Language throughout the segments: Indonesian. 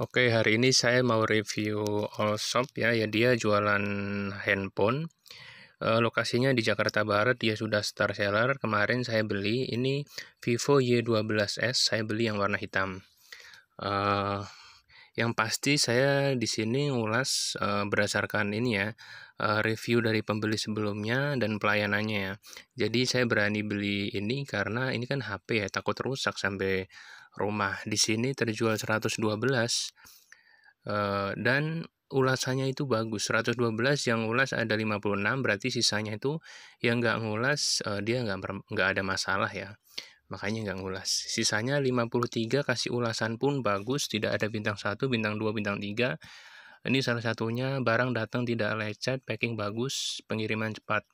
Oke, hari ini saya mau review All Shop ya, ya dia jualan handphone. E, lokasinya di Jakarta Barat, dia sudah star seller. Kemarin saya beli ini Vivo Y12s, saya beli yang warna hitam. E, yang pasti saya di sini ulas e, eh, berdasarkan ini ya, Eh, review dari pembeli sebelumnya dan pelayanannya ya. Jadi saya berani beli ini karena ini kan HP ya, takut rusak sampai rumah. Di sini terjual 112 eh, dan ulasannya itu bagus. 112 yang ulas ada 56, berarti sisanya itu yang nggak ngulas eh, dia nggak nggak ada masalah ya makanya nggak ngulas. Sisanya 53 kasih ulasan pun bagus, tidak ada bintang 1, bintang 2, bintang 3. Ini salah satunya barang datang tidak lecet, packing bagus, pengiriman cepat.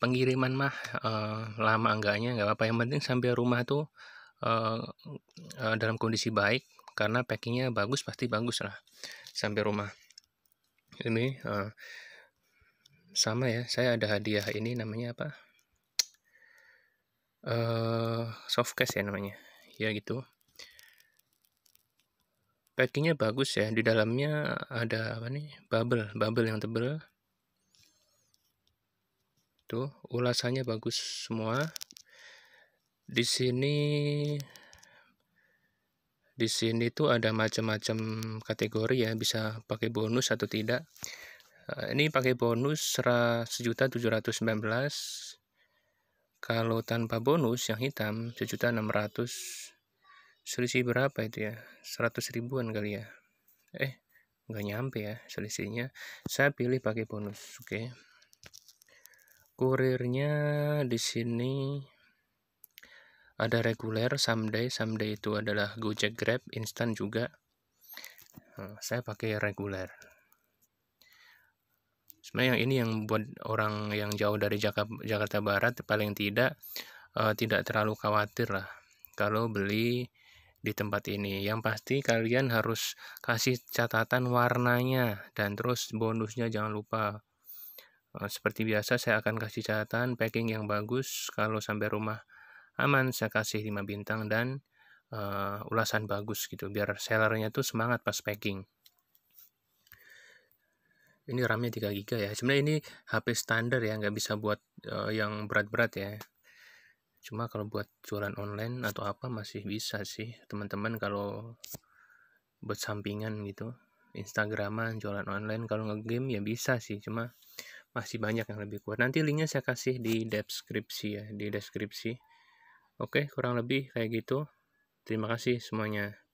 Pengiriman mah eh, lama enggaknya nggak apa-apa. Yang penting sampai rumah tuh eh, eh, dalam kondisi baik karena packingnya bagus pasti bagus lah sampai rumah. Ini sama ya. Saya ada hadiah ini namanya apa? softcase ya namanya ya gitu packingnya bagus ya di dalamnya ada apa nih bubble bubble yang tebel tuh ulasannya bagus semua di sini di sini tuh ada macam-macam kategori ya bisa pakai bonus atau tidak eh, ini pakai bonus sejuta tujuh ratus sembilan belas kalau tanpa bonus yang hitam sejuta enam ratus selisih berapa itu ya 100 ribuan kali ya eh nggak nyampe ya selisihnya saya pilih pakai bonus oke okay. kurirnya di sini ada reguler someday someday itu adalah Gojek Grab instan juga nah, saya pakai reguler sebenarnya yang ini yang buat orang yang jauh dari Jakarta Barat paling tidak uh, tidak terlalu khawatir lah kalau beli di tempat ini. Yang pasti kalian harus kasih catatan warnanya dan terus bonusnya jangan lupa. Eh, seperti biasa saya akan kasih catatan packing yang bagus kalau sampai rumah aman saya kasih 5 bintang dan uh, ulasan bagus gitu biar sellernya tuh semangat pas packing. Ini RAM-nya 3 GB ya. Sebenarnya ini HP standar ya, nggak bisa buat uh, yang berat-berat ya cuma kalau buat jualan online atau apa masih bisa sih teman-teman kalau buat sampingan gitu Instagraman jualan online kalau ngegame ya bisa sih cuma masih banyak yang lebih kuat nanti linknya saya kasih di deskripsi ya di deskripsi oke kurang lebih kayak gitu terima kasih semuanya